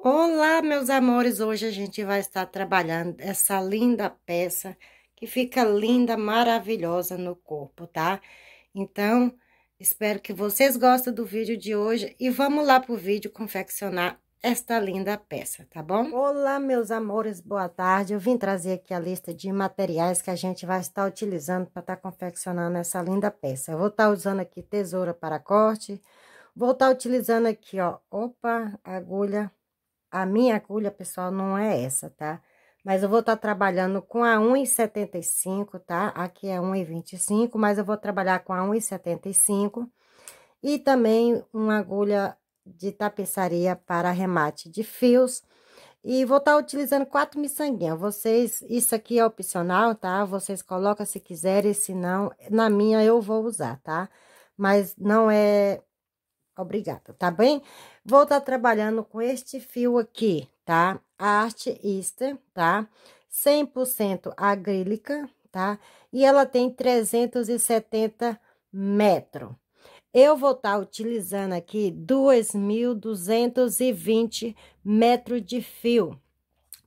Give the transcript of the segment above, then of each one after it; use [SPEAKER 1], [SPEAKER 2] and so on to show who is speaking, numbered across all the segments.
[SPEAKER 1] Olá, meus amores! Hoje a gente vai estar trabalhando essa linda peça que fica linda, maravilhosa no corpo, tá? Então, espero que vocês gostem do vídeo de hoje e vamos lá pro vídeo confeccionar esta linda peça, tá bom? Olá, meus amores, boa tarde! Eu vim trazer aqui a lista de materiais que a gente vai estar utilizando para estar tá confeccionando essa linda peça. Eu vou estar tá usando aqui tesoura para corte, vou estar tá utilizando aqui, ó, opa, agulha a minha agulha, pessoal, não é essa, tá? Mas eu vou estar tá trabalhando com a 1,75, tá? Aqui é 1,25, mas eu vou trabalhar com a 1,75. E também uma agulha de tapeçaria para remate de fios. E vou estar tá utilizando quatro miçanguinhas. Vocês, isso aqui é opcional, tá? Vocês colocam se quiserem, se não, na minha eu vou usar, tá? Mas não é Obrigada, tá bem? Vou estar tá trabalhando com este fio aqui, tá? Arte Easter, tá? 100% agrílica, tá? E ela tem 370 metros. Eu vou estar tá utilizando aqui 2.220 metros de fio,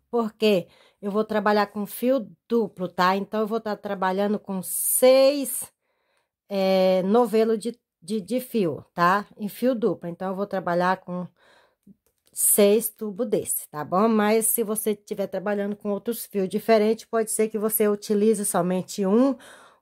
[SPEAKER 1] porque eu vou trabalhar com fio duplo, tá? Então, eu vou estar tá trabalhando com seis é, novelo de de, de fio, tá? Em fio duplo. Então, eu vou trabalhar com seis tubos desse, tá bom? Mas se você estiver trabalhando com outros fios diferentes, pode ser que você utilize somente um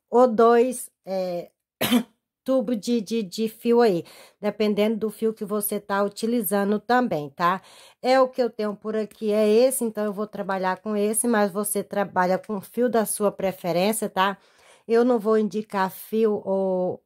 [SPEAKER 1] ou dois é, eh, tubos de, de, de fio aí, dependendo do fio que você tá utilizando também, tá? É o que eu tenho por aqui, é esse, então eu vou trabalhar com esse, mas você trabalha com fio da sua preferência, tá? Eu não vou indicar fio ou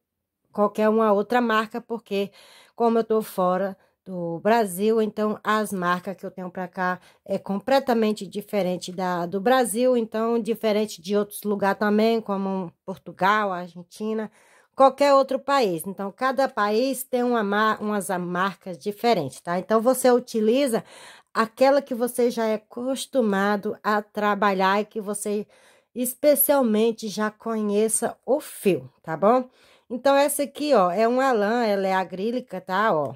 [SPEAKER 1] qualquer uma outra marca, porque como eu estou fora do Brasil, então as marcas que eu tenho para cá é completamente diferente da do Brasil, então diferente de outros lugares também, como Portugal, Argentina, qualquer outro país. Então cada país tem uma umas marcas diferentes, tá? Então você utiliza aquela que você já é acostumado a trabalhar e que você especialmente já conheça o fio, tá bom? Então, essa aqui, ó, é uma lã, ela é agrílica, tá, ó.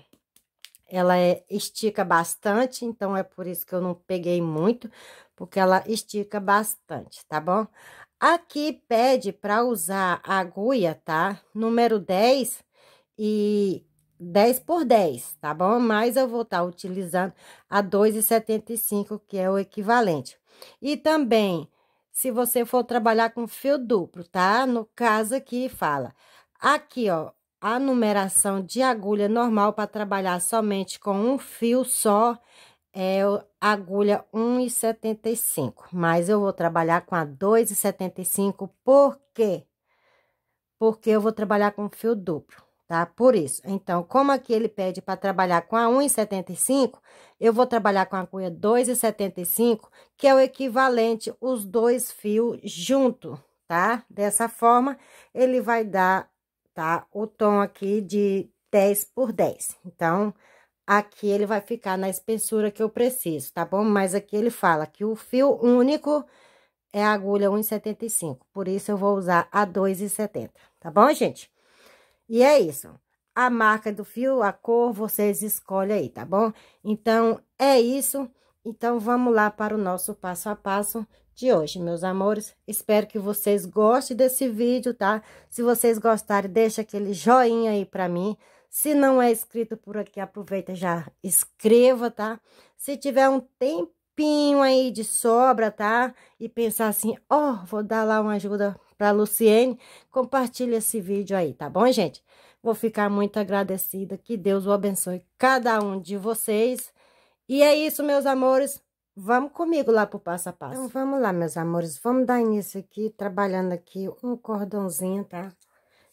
[SPEAKER 1] Ela é, estica bastante, então é por isso que eu não peguei muito, porque ela estica bastante, tá bom? Aqui pede para usar agulha, tá? Número 10 e 10 por 10, tá bom? Mas eu vou estar tá utilizando a 2,75, que é o equivalente. E também, se você for trabalhar com fio duplo, tá? No caso aqui, fala Aqui, ó, a numeração de agulha normal para trabalhar somente com um fio só é agulha 1,75, mas eu vou trabalhar com a 2,75 por quê? Porque eu vou trabalhar com fio duplo, tá? Por isso. Então, como aqui ele pede para trabalhar com a 1,75, eu vou trabalhar com a agulha 2,75, que é o equivalente os dois fios junto, tá? Dessa forma, ele vai dar tá? O tom aqui de 10 por 10. Então, aqui ele vai ficar na espessura que eu preciso, tá bom? Mas aqui ele fala que o fio único é a agulha 1,75. Por isso, eu vou usar a 2,70, tá bom, gente? E é isso. A marca do fio, a cor, vocês escolhem aí, tá bom? Então, é isso. Então, vamos lá para o nosso passo a passo de hoje, meus amores. Espero que vocês gostem desse vídeo, tá? Se vocês gostarem, deixa aquele joinha aí pra mim. Se não é inscrito por aqui, aproveita já escreva, tá? Se tiver um tempinho aí de sobra, tá? E pensar assim, ó, oh, vou dar lá uma ajuda pra Luciene, compartilha esse vídeo aí, tá bom, gente? Vou ficar muito agradecida, que Deus o abençoe cada um de vocês. E é isso, meus amores. Vamos comigo lá pro passo a passo. Então, vamos lá, meus amores. Vamos dar início aqui, trabalhando aqui um cordãozinho, tá?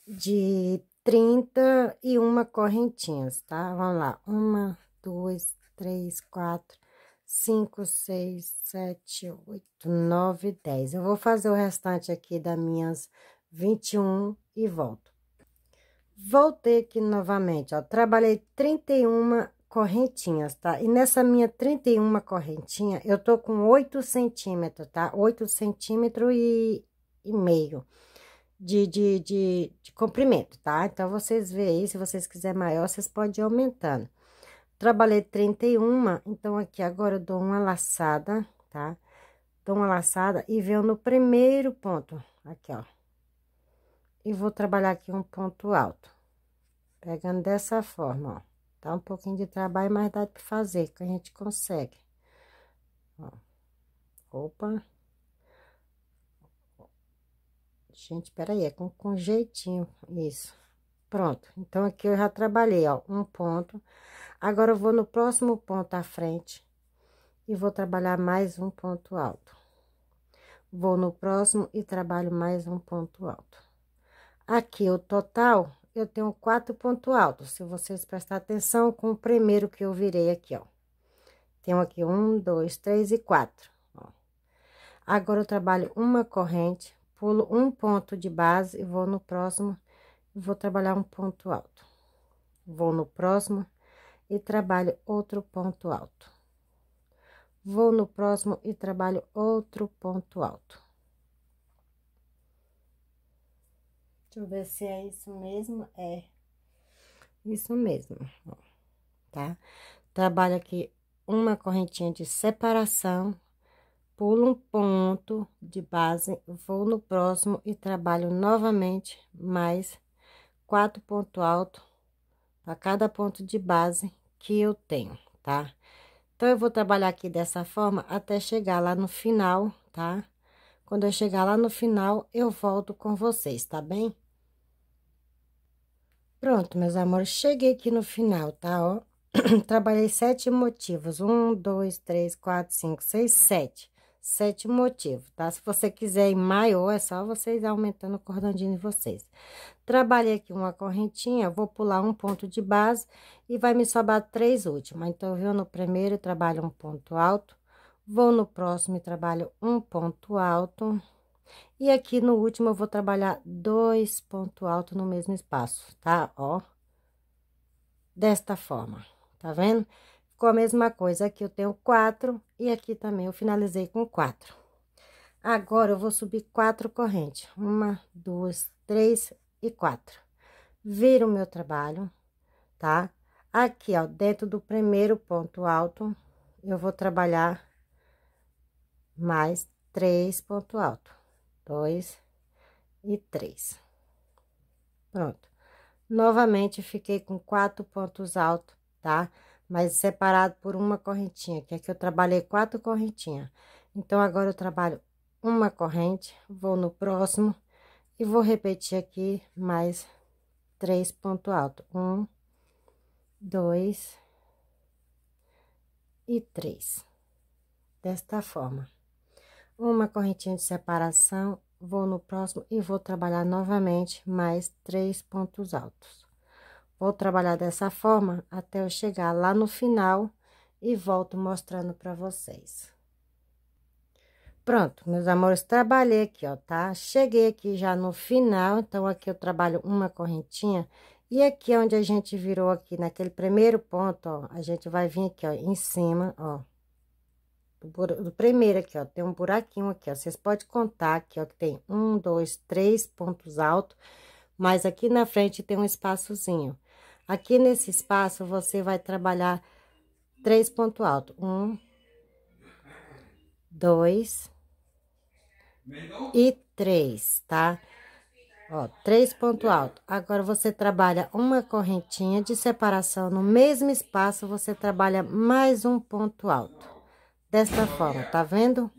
[SPEAKER 1] De 31 correntinhas, tá? Vamos lá. Uma, duas, três, quatro, cinco, seis, sete, oito, nove, dez. Eu vou fazer o restante aqui das minhas 21 e volto. Voltei aqui novamente, ó. Trabalhei 31 correntinhas, tá? E nessa minha 31 correntinha, eu tô com 8 centímetros, tá? 8 centímetros e, e meio de, de, de, de comprimento, tá? Então, vocês veem aí, se vocês quiserem maior, vocês podem ir aumentando. Trabalhei 31, então, aqui agora eu dou uma laçada, tá? Dou uma laçada e venho no primeiro ponto, aqui, ó. E vou trabalhar aqui um ponto alto. Pegando dessa forma, ó. Tá um pouquinho de trabalho, mas dá pra fazer, que a gente consegue. Ó. Opa. Gente, peraí, é com, com jeitinho isso. Pronto. Então, aqui eu já trabalhei, ó, um ponto. Agora, eu vou no próximo ponto à frente e vou trabalhar mais um ponto alto. Vou no próximo e trabalho mais um ponto alto. Aqui, o total, eu tenho quatro pontos altos. Se vocês prestar atenção com o primeiro que eu virei aqui, ó. Tenho aqui um, dois, três e quatro, ó. Agora, eu trabalho uma corrente, pulo um ponto de base e vou no próximo, vou trabalhar um ponto alto. Vou no próximo e trabalho outro ponto alto. Vou no próximo e trabalho outro ponto alto Deixa eu ver se é isso mesmo. É. Isso mesmo, tá? Trabalho aqui uma correntinha de separação, pulo um ponto de base, vou no próximo e trabalho novamente mais quatro ponto alto para cada ponto de base que eu tenho, tá? Então, eu vou trabalhar aqui dessa forma até chegar lá no final, tá? Quando eu chegar lá no final, eu volto com vocês, tá bem? Pronto, meus amores, cheguei aqui no final, tá? Ó, trabalhei sete motivos. Um, dois, três, quatro, cinco, seis, sete. Sete motivos, tá? Se você quiser ir maior, é só vocês aumentando o cordãozinho de vocês. Trabalhei aqui uma correntinha, vou pular um ponto de base e vai me sobrar três últimas. Então, viu, no primeiro trabalho um ponto alto, vou no próximo e trabalho um ponto alto, e aqui no último, eu vou trabalhar dois pontos altos no mesmo espaço, tá? Ó, desta forma, tá vendo? Ficou a mesma coisa, aqui eu tenho quatro e aqui também eu finalizei com quatro. Agora, eu vou subir quatro correntes. Uma, duas, três e quatro. Viro o meu trabalho, tá? Aqui, ó, dentro do primeiro ponto alto, eu vou trabalhar mais três ponto alto dois e três. Pronto. Novamente, fiquei com quatro pontos altos, tá? Mas separado por uma correntinha, que aqui é eu trabalhei quatro correntinhas. Então, agora eu trabalho uma corrente, vou no próximo e vou repetir aqui mais três pontos altos. Um, dois e três. Desta forma uma correntinha de separação, vou no próximo e vou trabalhar novamente mais três pontos altos. Vou trabalhar dessa forma até eu chegar lá no final e volto mostrando para vocês. Pronto, meus amores, trabalhei aqui, ó, tá? Cheguei aqui já no final, então aqui eu trabalho uma correntinha. E aqui é onde a gente virou aqui, naquele primeiro ponto, ó, a gente vai vir aqui, ó, em cima, ó do primeiro aqui, ó, tem um buraquinho aqui, ó. Vocês podem contar aqui, ó, que tem um, dois, três pontos altos, mas aqui na frente tem um espaçozinho. Aqui nesse espaço, você vai trabalhar três pontos altos. Um, dois e três, tá? Ó, três pontos altos. Agora, você trabalha uma correntinha de separação. No mesmo espaço, você trabalha mais um ponto alto dessa forma, tá vendo?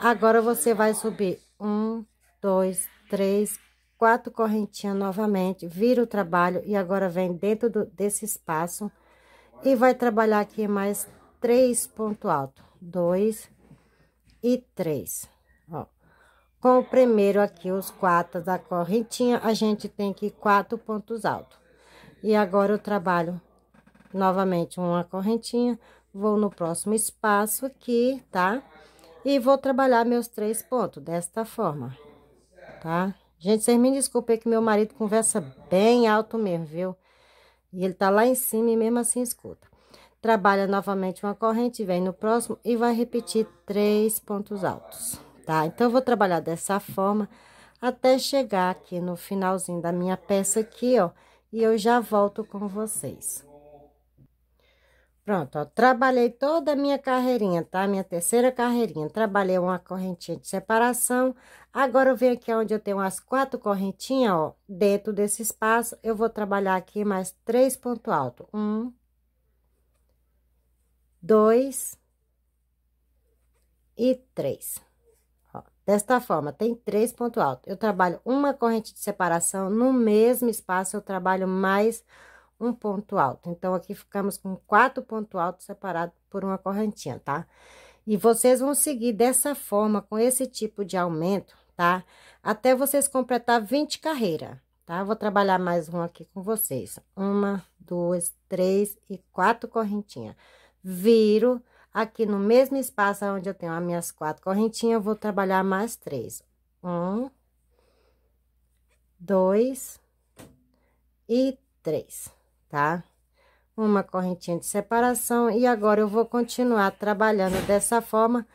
[SPEAKER 1] Agora você vai subir um, dois, três, quatro correntinhas novamente, vira o trabalho e agora vem dentro do, desse espaço e vai trabalhar aqui mais três ponto alto, dois e três, ó. Com o primeiro aqui, os quatro da correntinha, a gente tem que quatro pontos altos. E agora eu trabalho novamente uma correntinha, vou no próximo espaço aqui, tá? E vou trabalhar meus três pontos desta forma, tá? Gente, vocês me desculpem que meu marido conversa bem alto mesmo, viu? E ele tá lá em cima e mesmo assim escuta. Trabalha novamente uma corrente, vem no próximo e vai repetir três pontos altos, tá? Então, eu vou trabalhar dessa forma até chegar aqui no finalzinho da minha peça aqui, ó. E eu já volto com vocês. Pronto, ó, trabalhei toda a minha carreirinha, tá? Minha terceira carreirinha. Trabalhei uma correntinha de separação. Agora, eu venho aqui onde eu tenho as quatro correntinhas, ó. Dentro desse espaço, eu vou trabalhar aqui mais três ponto alto. Um. Dois. E três. Ó, desta forma, tem três ponto alto. Eu trabalho uma corrente de separação. No mesmo espaço, eu trabalho mais um ponto alto. Então, aqui ficamos com quatro pontos altos separados por uma correntinha, tá? E vocês vão seguir dessa forma, com esse tipo de aumento, tá? Até vocês completar 20 carreiras, tá? Vou trabalhar mais um aqui com vocês. Uma, duas, três e quatro correntinhas. Viro aqui no mesmo espaço onde eu tenho as minhas quatro correntinhas, vou trabalhar mais três. Um, dois e três tá? Uma correntinha de separação e agora eu vou continuar trabalhando dessa forma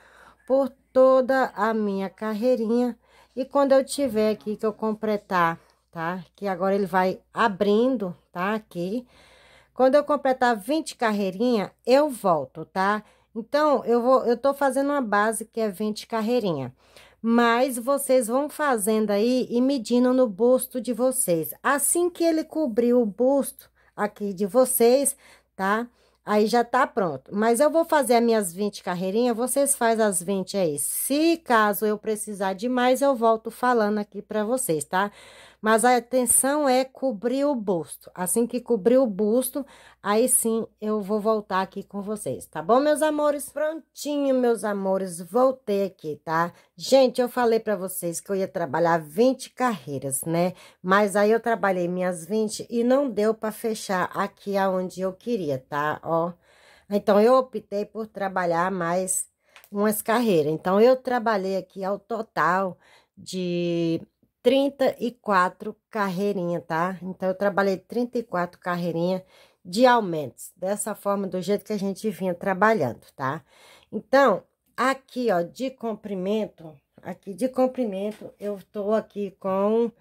[SPEAKER 1] por toda a minha carreirinha. E quando eu tiver aqui que eu completar, tá? Que agora ele vai abrindo, tá? Aqui. Quando eu completar 20 carreirinhas, eu volto, tá? Então, eu vou, eu tô fazendo uma base que é 20 carreirinha. Mas vocês vão fazendo aí e medindo no busto de vocês. Assim que ele cobrir o busto, aqui de vocês, tá? Aí já tá pronto. Mas eu vou fazer as minhas 20 carreirinhas, vocês fazem as 20 aí. Se caso eu precisar de mais, eu volto falando aqui pra vocês, tá? Tá? mas a atenção é cobrir o busto. Assim que cobrir o busto, aí sim eu vou voltar aqui com vocês, tá bom, meus amores? Prontinho, meus amores, voltei aqui, tá? Gente, eu falei para vocês que eu ia trabalhar 20 carreiras, né? Mas aí eu trabalhei minhas 20 e não deu para fechar aqui aonde eu queria, tá? Ó. Então, eu optei por trabalhar mais umas carreiras. Então, eu trabalhei aqui ao total de 34 carreirinhas, tá? Então, eu trabalhei 34 carreirinhas de aumentos, dessa forma, do jeito que a gente vinha trabalhando, tá? Então, aqui, ó, de comprimento, aqui de comprimento, eu tô aqui com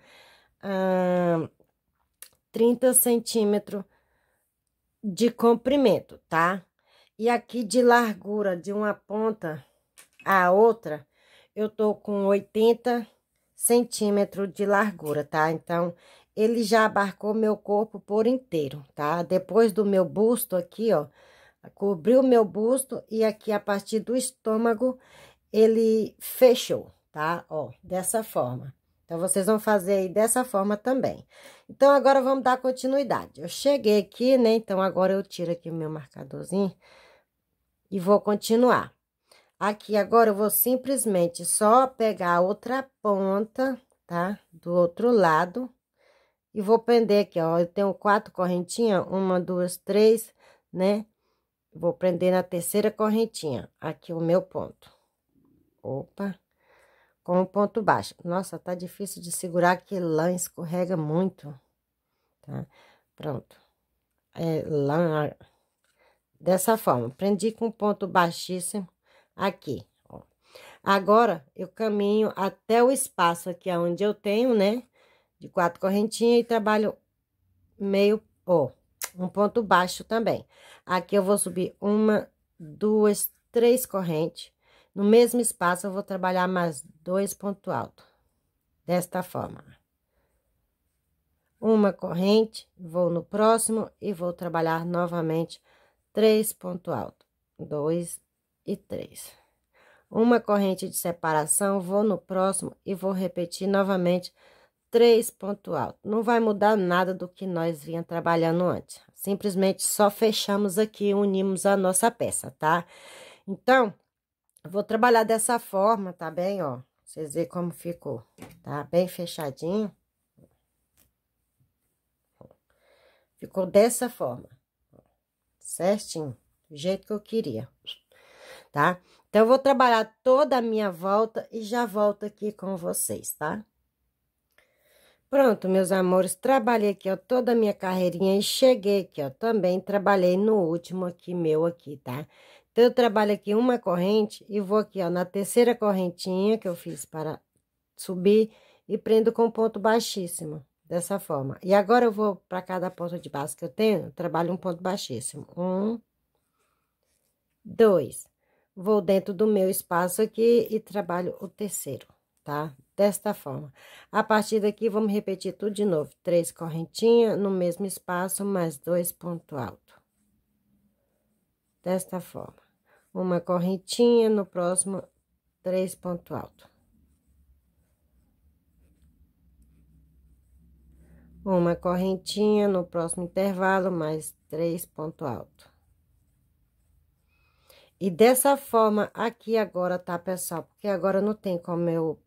[SPEAKER 1] ah, 30 centímetros de comprimento, tá? E aqui de largura, de uma ponta à outra, eu tô com 80 centímetro de largura, tá? Então, ele já abarcou meu corpo por inteiro, tá? Depois do meu busto aqui, ó, cobriu meu busto e aqui a partir do estômago ele fechou, tá? Ó, dessa forma. Então, vocês vão fazer aí dessa forma também. Então, agora vamos dar continuidade. Eu cheguei aqui, né? Então, agora eu tiro aqui o meu marcadorzinho e vou continuar. Aqui agora eu vou simplesmente só pegar a outra ponta, tá? Do outro lado. E vou prender aqui, ó. Eu tenho quatro correntinhas, uma, duas, três, né? Vou prender na terceira correntinha, aqui o meu ponto. Opa! Com o ponto baixo. Nossa, tá difícil de segurar que lã escorrega muito, tá? Pronto. É, lã... Dessa forma, prendi com ponto baixíssimo aqui. Ó. Agora, eu caminho até o espaço aqui onde eu tenho, né? De quatro correntinhas e trabalho meio, ó, um ponto baixo também. Aqui eu vou subir uma, duas, três correntes. No mesmo espaço, eu vou trabalhar mais dois pontos altos. Desta forma. Uma corrente, vou no próximo e vou trabalhar novamente três pontos altos. Dois, e 3. Uma corrente de separação, vou no próximo e vou repetir novamente três ponto alto. Não vai mudar nada do que nós vinha trabalhando antes. Simplesmente só fechamos aqui, unimos a nossa peça, tá? Então, vou trabalhar dessa forma, tá bem, ó? Vocês verem como ficou, tá? Bem fechadinho. Ficou dessa forma, certinho, do jeito que eu queria tá? Então, eu vou trabalhar toda a minha volta e já volto aqui com vocês, tá? Pronto, meus amores, trabalhei aqui, ó, toda a minha carreirinha e cheguei aqui, ó, também trabalhei no último aqui, meu aqui, tá? Então, eu trabalho aqui uma corrente e vou aqui, ó, na terceira correntinha que eu fiz para subir e prendo com ponto baixíssimo, dessa forma. E agora eu vou para cada ponto de base que eu tenho, eu trabalho um ponto baixíssimo. Um, dois, vou dentro do meu espaço aqui e trabalho o terceiro, tá? Desta forma. A partir daqui, vamos repetir tudo de novo. Três correntinhas no mesmo espaço, mais dois ponto alto. Desta forma. Uma correntinha no próximo, três ponto alto. Uma correntinha no próximo intervalo, mais três ponto alto. E dessa forma aqui agora, tá, pessoal? Porque agora não tem como eu...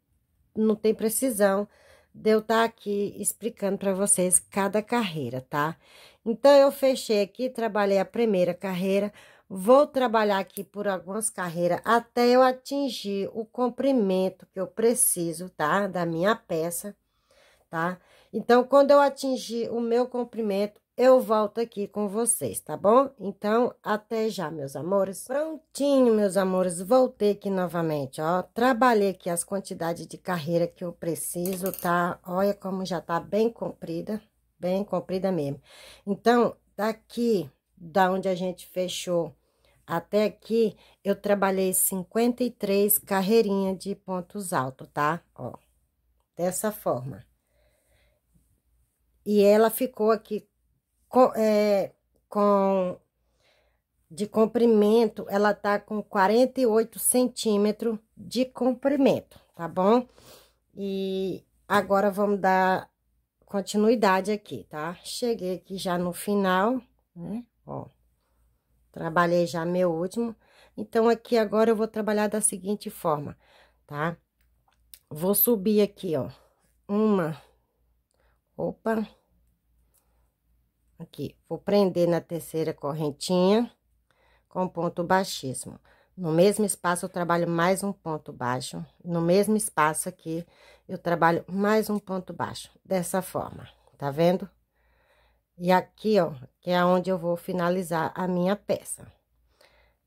[SPEAKER 1] Não tem precisão de eu estar tá aqui explicando para vocês cada carreira, tá? Então, eu fechei aqui, trabalhei a primeira carreira. Vou trabalhar aqui por algumas carreiras até eu atingir o comprimento que eu preciso, tá? Da minha peça, tá? Então, quando eu atingir o meu comprimento, eu volto aqui com vocês, tá bom? Então, até já, meus amores. Prontinho, meus amores, voltei aqui novamente, ó. Trabalhei aqui as quantidades de carreira que eu preciso, tá? Olha como já tá bem comprida, bem comprida mesmo. Então, daqui, da onde a gente fechou até aqui, eu trabalhei 53 carreirinhas de pontos altos, tá? Ó, dessa forma. E ela ficou aqui com, é, com de comprimento, ela tá com 48 centímetros de comprimento, tá bom? E agora vamos dar continuidade aqui, tá? Cheguei aqui já no final, né? Ó, trabalhei já meu último. Então, aqui agora eu vou trabalhar da seguinte forma, tá? Vou subir aqui, ó, uma, opa, Aqui, vou prender na terceira correntinha com ponto baixíssimo. No mesmo espaço, eu trabalho mais um ponto baixo. No mesmo espaço aqui, eu trabalho mais um ponto baixo. Dessa forma, tá vendo? E aqui, ó, que é onde eu vou finalizar a minha peça.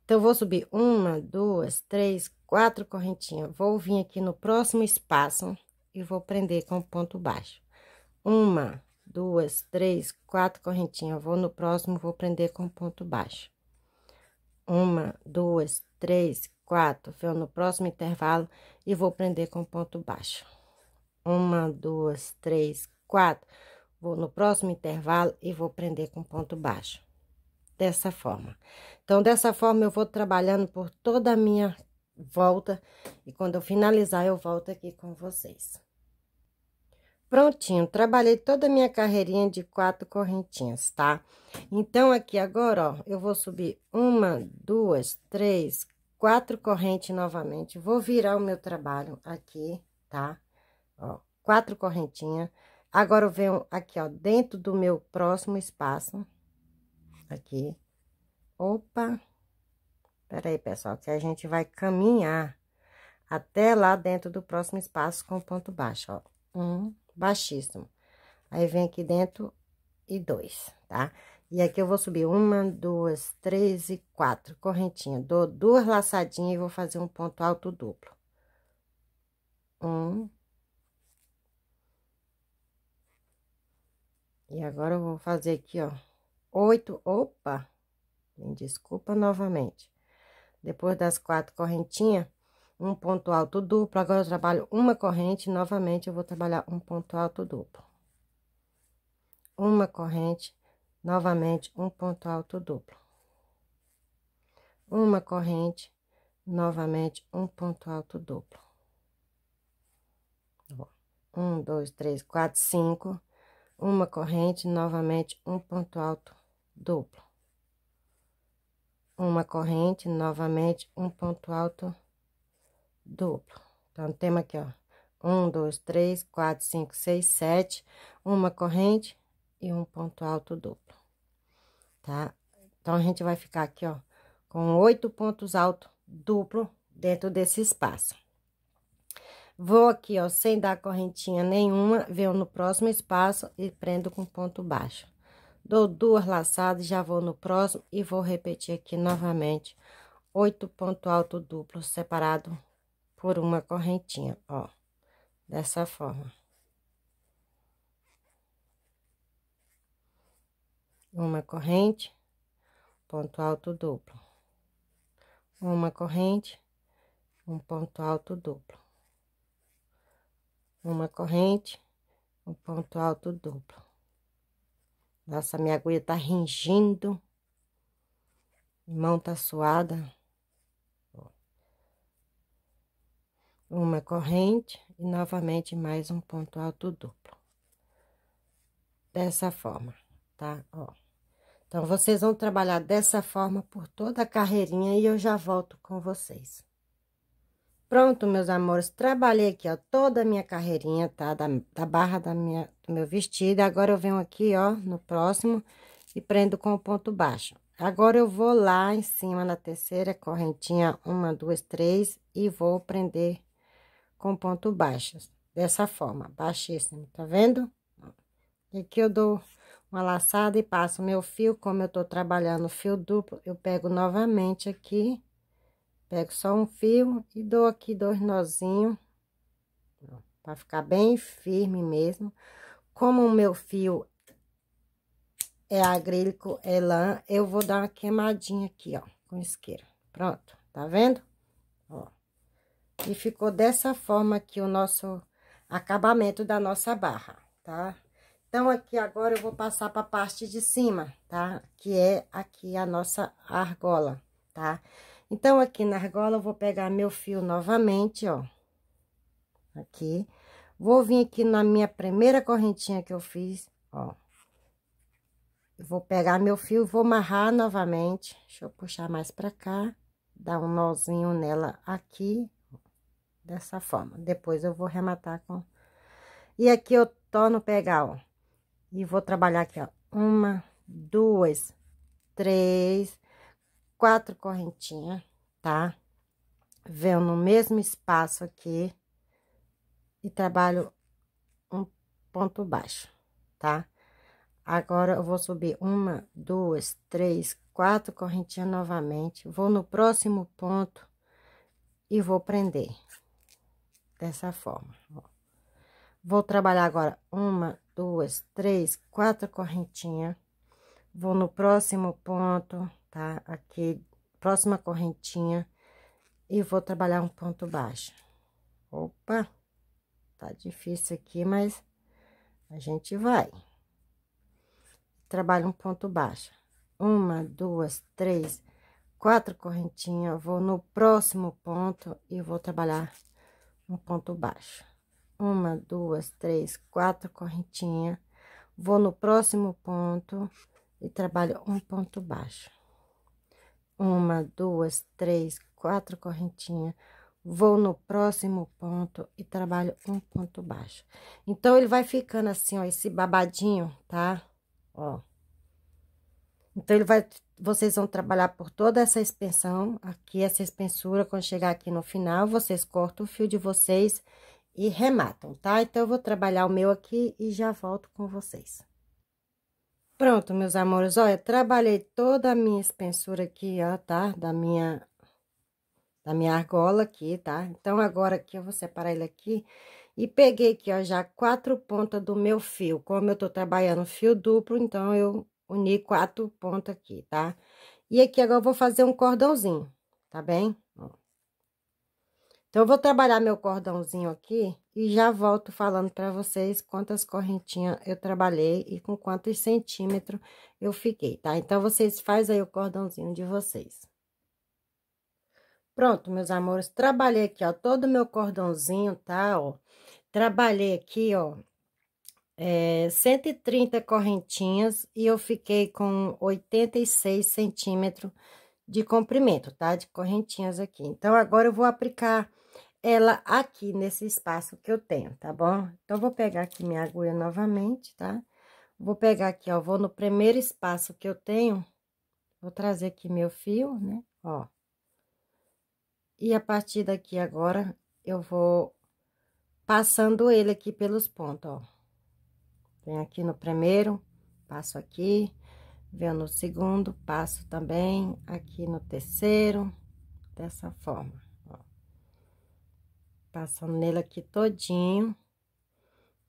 [SPEAKER 1] Então, vou subir uma, duas, três, quatro correntinhas. Vou vir aqui no próximo espaço e vou prender com ponto baixo. Uma, duas, três, quatro correntinhas. Vou no próximo, vou prender com ponto baixo. Uma, duas, três, quatro. Vou no próximo intervalo e vou prender com ponto baixo. Uma, duas, três, quatro. Vou no próximo intervalo e vou prender com ponto baixo. Dessa forma. Então, dessa forma, eu vou trabalhando por toda a minha volta. E quando eu finalizar, eu volto aqui com vocês. Prontinho, trabalhei toda a minha carreirinha de quatro correntinhas, tá? Então, aqui agora, ó, eu vou subir uma, duas, três, quatro correntes novamente. Vou virar o meu trabalho aqui, tá? Ó, quatro correntinhas. Agora, eu venho aqui, ó, dentro do meu próximo espaço. Aqui. Opa! Pera aí, pessoal, que a gente vai caminhar até lá dentro do próximo espaço com ponto baixo, ó. Um, baixíssimo. Aí, vem aqui dentro e dois, tá? E aqui eu vou subir uma, duas, três e quatro correntinha. Dou duas laçadinhas e vou fazer um ponto alto duplo. Um. E agora eu vou fazer aqui, ó, oito, opa, me desculpa novamente. Depois das quatro correntinhas, um ponto alto duplo. Agora, eu trabalho uma corrente, novamente, eu vou trabalhar um ponto alto duplo. Uma corrente, novamente, um ponto alto duplo. Uma corrente, novamente, um ponto alto duplo. Tá um, dois, três, quatro, cinco. Uma corrente, novamente, um ponto alto duplo. Uma corrente, novamente, um ponto alto duplo duplo. Então, temos aqui, ó, um, dois, três, quatro, cinco, seis, sete, uma corrente e um ponto alto duplo, tá? Então, a gente vai ficar aqui, ó, com oito pontos altos duplo dentro desse espaço. Vou aqui, ó, sem dar correntinha nenhuma, venho no próximo espaço e prendo com ponto baixo. Dou duas laçadas, já vou no próximo e vou repetir aqui novamente. Oito ponto alto duplo separado por uma correntinha, ó, dessa forma. Uma corrente, ponto alto duplo. Uma corrente, um ponto alto duplo. Uma corrente, um ponto alto duplo. Nossa, minha agulha tá ringindo. Mão tá suada. uma corrente e novamente mais um ponto alto duplo. Dessa forma, tá? Ó. Então, vocês vão trabalhar dessa forma por toda a carreirinha e eu já volto com vocês. Pronto, meus amores, trabalhei aqui, ó, toda a minha carreirinha, tá? Da, da barra da minha, do meu vestido. Agora, eu venho aqui, ó, no próximo e prendo com o ponto baixo. Agora, eu vou lá em cima na terceira correntinha, uma, duas, três, e vou prender com ponto baixo, dessa forma, baixíssimo, tá vendo? E aqui eu dou uma laçada e passo meu fio, como eu tô trabalhando fio duplo, eu pego novamente aqui, pego só um fio e dou aqui dois nozinhos, para ficar bem firme mesmo. Como o meu fio é agrílico, é lã, eu vou dar uma queimadinha aqui, ó, com isqueira. Pronto, tá vendo? E ficou dessa forma aqui o nosso acabamento da nossa barra, tá? Então, aqui agora eu vou passar para a parte de cima, tá? Que é aqui a nossa argola, tá? Então, aqui na argola eu vou pegar meu fio novamente, ó. Aqui. Vou vir aqui na minha primeira correntinha que eu fiz, ó. Vou pegar meu fio, vou amarrar novamente. Deixa eu puxar mais para cá. Dar um nozinho nela aqui, dessa forma. Depois eu vou rematar com... E aqui eu tô no pegar, ó. E vou trabalhar aqui, ó. Uma, duas, três, quatro correntinhas, tá? Venho no mesmo espaço aqui e trabalho um ponto baixo, tá? Agora, eu vou subir uma, duas, três, quatro correntinhas novamente. Vou no próximo ponto e vou prender dessa forma. Vou trabalhar agora uma, duas, três, quatro correntinhas. Vou no próximo ponto, tá? Aqui, próxima correntinha. E vou trabalhar um ponto baixo. Opa! Tá difícil aqui, mas a gente vai. Trabalho um ponto baixo. Uma, duas, três, quatro correntinhas. Vou no próximo ponto e vou trabalhar um ponto baixo. Uma, duas, três, quatro correntinha. Vou no próximo ponto e trabalho um ponto baixo. Uma, duas, três, quatro correntinha. Vou no próximo ponto e trabalho um ponto baixo. Então, ele vai ficando assim, ó, esse babadinho, tá? Ó. Então, ele vai vocês vão trabalhar por toda essa expansão, aqui essa espessura, quando chegar aqui no final, vocês cortam o fio de vocês e rematam, tá? Então, eu vou trabalhar o meu aqui e já volto com vocês. Pronto, meus amores, olha, trabalhei toda a minha espessura aqui, ó, tá? Da minha, da minha argola aqui, tá? Então, agora aqui, eu vou separar ele aqui e peguei aqui, ó, já quatro pontas do meu fio. Como eu tô trabalhando fio duplo, então, eu unir quatro pontos aqui, tá? E aqui agora eu vou fazer um cordãozinho, tá bem? Então, eu vou trabalhar meu cordãozinho aqui e já volto falando para vocês quantas correntinhas eu trabalhei e com quantos centímetros eu fiquei, tá? Então, vocês fazem aí o cordãozinho de vocês. Pronto, meus amores, trabalhei aqui, ó, todo o meu cordãozinho, tá, ó? Trabalhei aqui, ó, é, 130 correntinhas e eu fiquei com 86 centímetros de comprimento, tá? De correntinhas aqui. Então, agora eu vou aplicar ela aqui nesse espaço que eu tenho, tá bom? Então, vou pegar aqui minha agulha novamente, tá? Vou pegar aqui, ó, vou no primeiro espaço que eu tenho, vou trazer aqui meu fio, né? Ó. E a partir daqui agora, eu vou passando ele aqui pelos pontos, ó. Venho aqui no primeiro, passo aqui, venho no segundo, passo também aqui no terceiro, dessa forma, ó. Passando nele aqui todinho.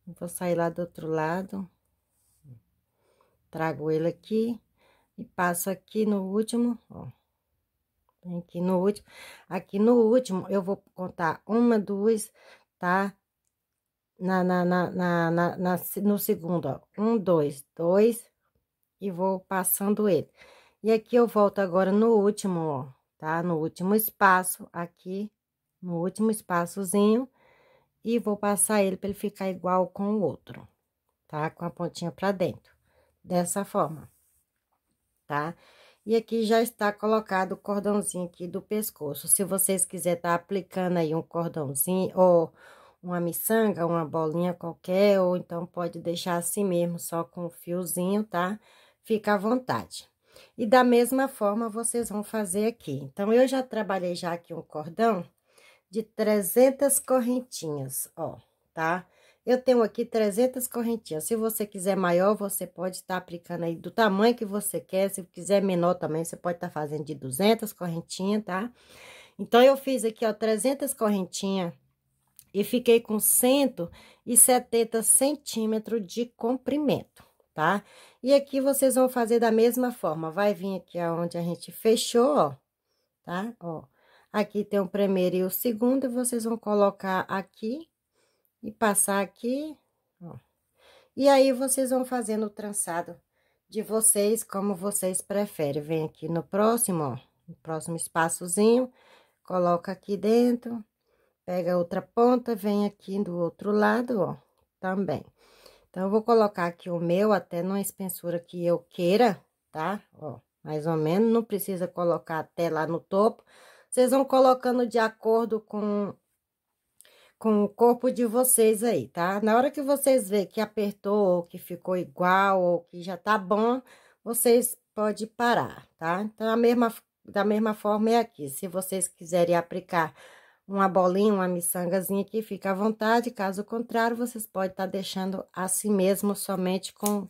[SPEAKER 1] Vou sair lá do outro lado. Trago ele aqui e passo aqui no último, ó. Aqui no último, aqui no último eu vou contar uma, duas, tá? na, na, na, na, na, na, no segundo, ó. Um, dois, dois. E vou passando ele. E aqui eu volto agora no último, ó, tá? No último espaço, aqui, no último espaçozinho. E vou passar ele para ele ficar igual com o outro, tá? Com a pontinha para dentro. Dessa forma, tá? E aqui já está colocado o cordãozinho aqui do pescoço. Se vocês quiserem tá aplicando aí um cordãozinho, ou uma miçanga, uma bolinha qualquer, ou então pode deixar assim mesmo, só com o fiozinho, tá? Fica à vontade. E da mesma forma, vocês vão fazer aqui. Então, eu já trabalhei já aqui um cordão de 300 correntinhas, ó, tá? Eu tenho aqui 300 correntinhas. Se você quiser maior, você pode estar tá aplicando aí do tamanho que você quer. Se quiser menor também, você pode estar tá fazendo de 200 correntinhas, tá? Então, eu fiz aqui, ó, 300 correntinhas e fiquei com 170 centímetros de comprimento, tá? E aqui vocês vão fazer da mesma forma, vai vir aqui aonde a gente fechou, ó, tá? Ó, aqui tem o primeiro e o segundo, vocês vão colocar aqui e passar aqui, ó. E aí, vocês vão fazendo o trançado de vocês, como vocês preferem. Vem aqui no próximo, ó, no próximo espaçozinho, coloca aqui dentro Pega outra ponta, vem aqui do outro lado, ó, também. Então, eu vou colocar aqui o meu até numa espessura que eu queira, tá? Ó, mais ou menos, não precisa colocar até lá no topo. Vocês vão colocando de acordo com, com o corpo de vocês aí, tá? Na hora que vocês verem que apertou, ou que ficou igual, ou que já tá bom, vocês podem parar, tá? Então, a mesma, da mesma forma é aqui. Se vocês quiserem aplicar uma bolinha, uma miçangazinha que fica à vontade. Caso contrário, vocês podem estar tá deixando assim mesmo, somente com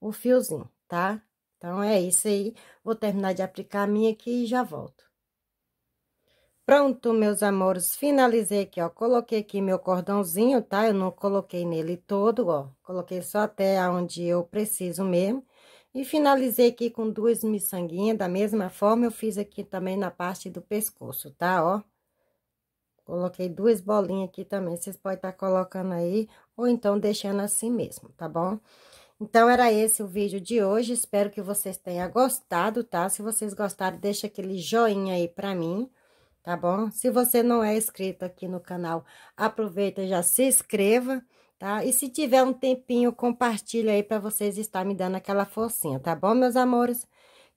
[SPEAKER 1] o fiozinho, tá? Então, é isso aí. Vou terminar de aplicar a minha aqui e já volto. Pronto, meus amores, finalizei aqui, ó. Coloquei aqui meu cordãozinho, tá? Eu não coloquei nele todo, ó. Coloquei só até onde eu preciso mesmo. E finalizei aqui com duas miçanguinhas, da mesma forma eu fiz aqui também na parte do pescoço, tá? Ó. Coloquei duas bolinhas aqui também, vocês podem estar tá colocando aí, ou então deixando assim mesmo, tá bom? Então, era esse o vídeo de hoje, espero que vocês tenham gostado, tá? Se vocês gostaram, deixa aquele joinha aí pra mim, tá bom? Se você não é inscrito aqui no canal, aproveita e já se inscreva, tá? E se tiver um tempinho, compartilha aí pra vocês estar me dando aquela forcinha, tá bom, meus amores?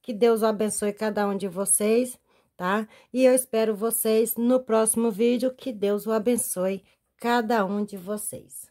[SPEAKER 1] Que Deus abençoe cada um de vocês tá? E eu espero vocês no próximo vídeo. Que Deus o abençoe cada um de vocês.